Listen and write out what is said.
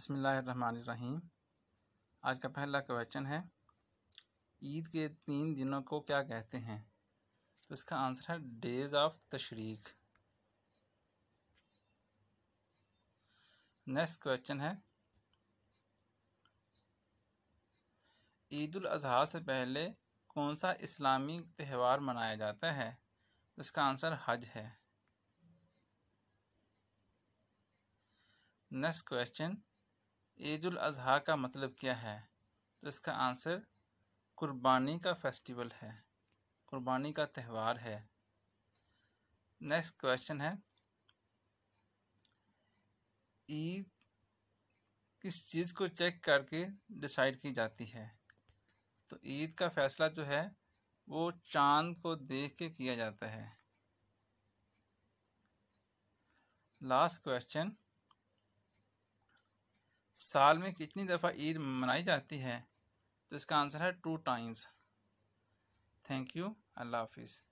बसमीम आज का पहला क्वेश्चन है ईद के तीन दिनों को क्या कहते हैं तो इसका आंसर है डेज ऑफ तशरीक नेक्स्ट क्वेश्चन है ईद अजहा से पहले कौन सा इस्लामी त्यौहार मनाया जाता है तो इसका आंसर हज है नेक्स्ट क्वेश्चन ईद अजहा का मतलब क्या है तो इसका आंसर कुर्बानी का फेस्टिवल है कुर्बानी का त्यौहार है नेक्स्ट क्वेश्चन है ईद किस चीज़ को चेक करके डिसाइड की जाती है तो ईद का फैसला जो है वो चांद को देख के किया जाता है लास्ट क्वेश्चन साल में कितनी दफ़ा ईद मनाई जाती है तो इसका आंसर है टू टाइम्स थैंक यू अल्लाह हाफिज़